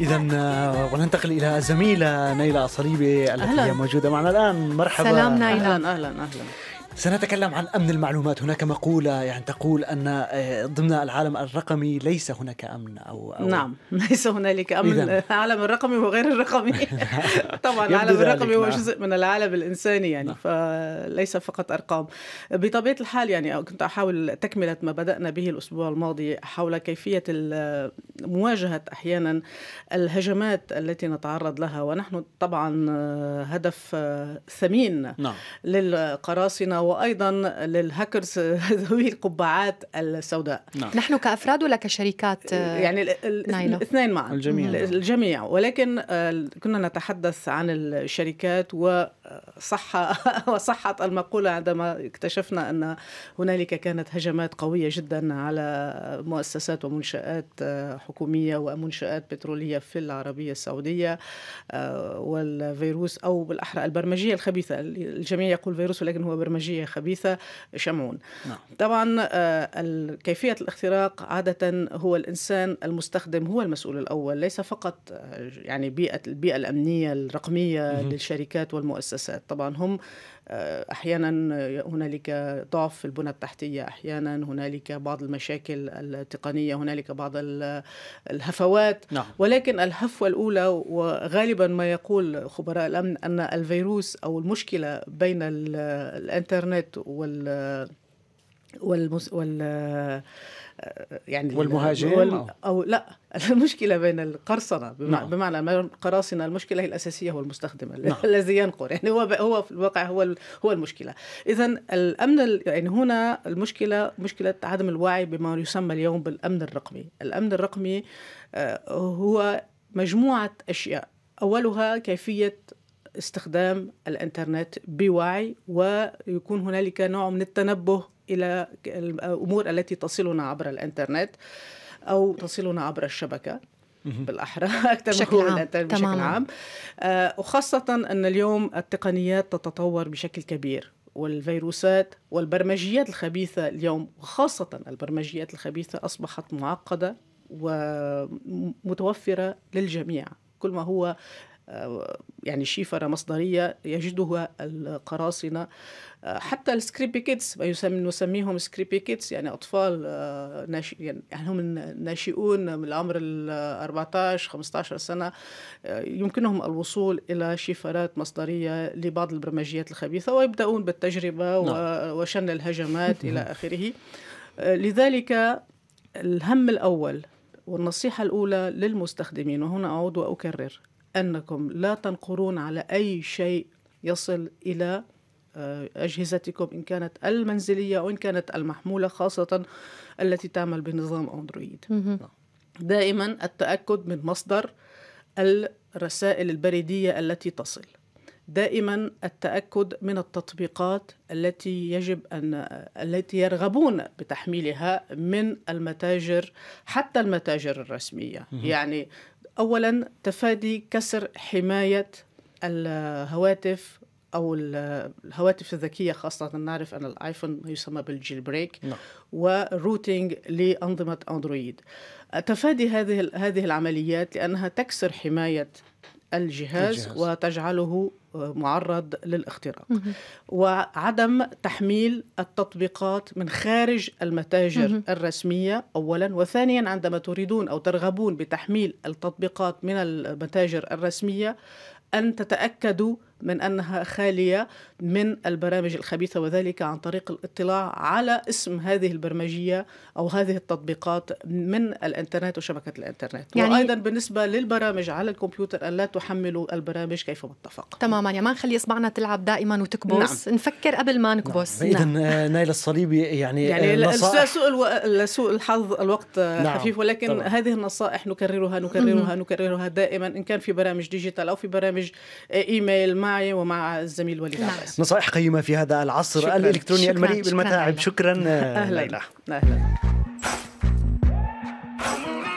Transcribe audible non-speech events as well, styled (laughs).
إذا آه، وننتقل إلى الزميلة نيلة صليبي التي هي موجودة معنا الآن مرحبا سلام نيلة أهلا أهلا أهلا سنتكلم عن أمن المعلومات هناك مقولة يعني تقول أن آه، ضمن العالم الرقمي ليس هناك أمن أو, أو نعم (laughs) ليس هنالك أمن إذن. العالم الرقمي وغير الرقمي طبعا العالم الرقمي هو (laughs) نعم. جزء من العالم الإنساني يعني نعم. فليس فقط أرقام بطبيعة الحال يعني آه، كنت أحاول تكملة ما بدأنا به الأسبوع الماضي حول كيفية آه، مواجهة أحيانا الهجمات التي نتعرض لها ونحن طبعا هدف ثمين نعم. للقراصنة وايضا للهاكرز (laughs) ذوي القبعات السوداء نعم. نحن كافراد ولا كشركات آه، يعني الاثنين معا الجميع الجميع ولكن آه، كنا نتحدث عن الشركات وصحة (laughs) وصحت المقولة عندما اكتشفنا ان هنالك كانت هجمات قوية جدا على مؤسسات ومنشآت آه، حكومية ومنشآت بترولية في العربية السعودية والفيروس او بالاحرى البرمجية الخبيثة الجميع يقول فيروس ولكن هو برمجية خبيثة شمعون نعم. طبعا آه، كيفية الاختراق عادة هو الإنسان المستخدم هو المسؤول الأول ليس فقط آه، يعني بيئة البيئة الأمنية الرقمية مه. للشركات والمؤسسات طبعا هم آه، احيانا هنالك ضعف في البنى التحتيه احيانا هنالك بعض المشاكل التقنيه هنالك بعض الهفوات نعم. ولكن الهفوه الاولى وغالبا ما يقول خبراء الامن ان الفيروس او المشكله بين الانترنت الانترنت وال والمس... وال يعني والمهاجرين وال... آه. او لا المشكله بين القرصنه بمع... نعم. بمعنى القراصنه المشكله هي الاساسيه هو المستخدم نعم. الذي ينقر يعني هو ب... هو في الواقع هو ال... هو المشكله اذا الامن ال... يعني هنا المشكله مشكله عدم الوعي بما يسمى اليوم بالامن الرقمي الامن الرقمي آه، هو مجموعه اشياء اولها كيفيه استخدام الانترنت بوعي ويكون هنالك نوع من التنبه الى الامور التي تصلنا عبر الانترنت او تصلنا عبر الشبكه بالاحرى (laughs) اكثر بشكل عام بشكل تماما. عام آه، وخاصه ان اليوم التقنيات تتطور بشكل كبير والفيروسات والبرمجيات الخبيثه اليوم وخاصه البرمجيات الخبيثه اصبحت معقده ومتوفره للجميع كل ما هو يعني شفرة مصدرية يجدها القراصنة آه، حتى السكريبي كيدز ما نسميهم سكريبي كيدز يعني أطفال آه، يعني هم ناشئون من العمر ال 14 15 سنة آه، يمكنهم الوصول إلى شفرات مصدرية لبعض البرمجيات الخبيثة ويبدأون بالتجربة نعم. وشن الهجمات إلى (laughs) آخره لذلك الهم الأول والنصيحة الأولى للمستخدمين وهنا أعود وأكرر أنكم لا تنقرون على أي شيء يصل إلى آه، أجهزتكم إن كانت المنزلية أو إن كانت المحمولة خاصة التي تعمل بنظام أندرويد دائما التأكد من مصدر الرسائل البريدية التي تصل دائما التأكد من التطبيقات التي يجب أن التي يرغبون بتحميلها من المتاجر حتى المتاجر الرسمية يعني أولا تفادي كسر حماية الهواتف أو الهواتف الذكية خاصة نعرف أن الآيفون يسمى بالجيل بريك نعم. وروتينج لأنظمة أندرويد تفادي هذه هذه العمليات لأنها تكسر حماية الجهاز, الجهاز. وتجعله آه، معرض للاختراق وعدم تحميل التطبيقات من خارج المتاجر الرسمية أولا وثانيا عندما تريدون أو ترغبون بتحميل التطبيقات من المتاجر الرسمية أن تتأكدوا من أنها خالية من البرامج الخبيثة وذلك عن طريق الاطلاع على اسم هذه البرمجية أو هذه التطبيقات من الإنترنت وشبكة الإنترنت يعني وأيضا بالنسبة للبرامج على الكمبيوتر ألا تحملوا البرامج كيف متفق تماما يعني ما نخلي إصبعنا تلعب دائما وتكبس نعم. نفكر قبل ما نكبس نعم. إذا آه، نعم. نايل الصليبي يعني يعني آه، سوء لسوء الحظ الوقت نعم. خفيف ولكن طبعا. هذه النصائح نكررها نكررها نكررها دائما إن كان في برامج ديجيتال أو في برامج إيميل ما معي ومع الزميل وليد نعم. نصائح قيمة في هذا العصر الإلكتروني المليء بالمتاعب شكرا شكراً, شكراً أهلا, أهلا.